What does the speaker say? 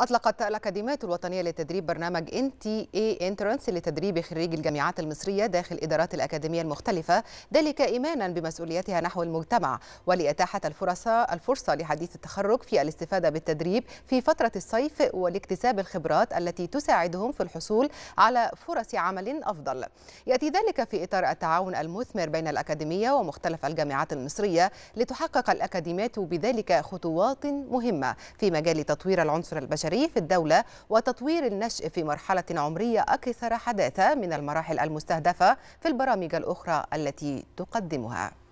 أطلقت الأكاديميات الوطنية للتدريب برنامج NTA Entrance لتدريب خريج الجامعات المصرية داخل إدارات الأكاديمية المختلفة ذلك إيمانا بمسؤوليتها نحو المجتمع ولإتاحة الفرص الفرصة لحديث التخرج في الاستفادة بالتدريب في فترة الصيف والاكتساب الخبرات التي تساعدهم في الحصول على فرص عمل أفضل يأتي ذلك في إطار التعاون المثمر بين الأكاديمية ومختلف الجامعات المصرية لتحقق الأكاديميات بذلك خطوات مهمة في مجال تطوير العنصر البشري البشري في الدولة وتطوير النشء في مرحلة عمرية أكثر حداثة من المراحل المستهدفة في البرامج الأخرى التي تقدمها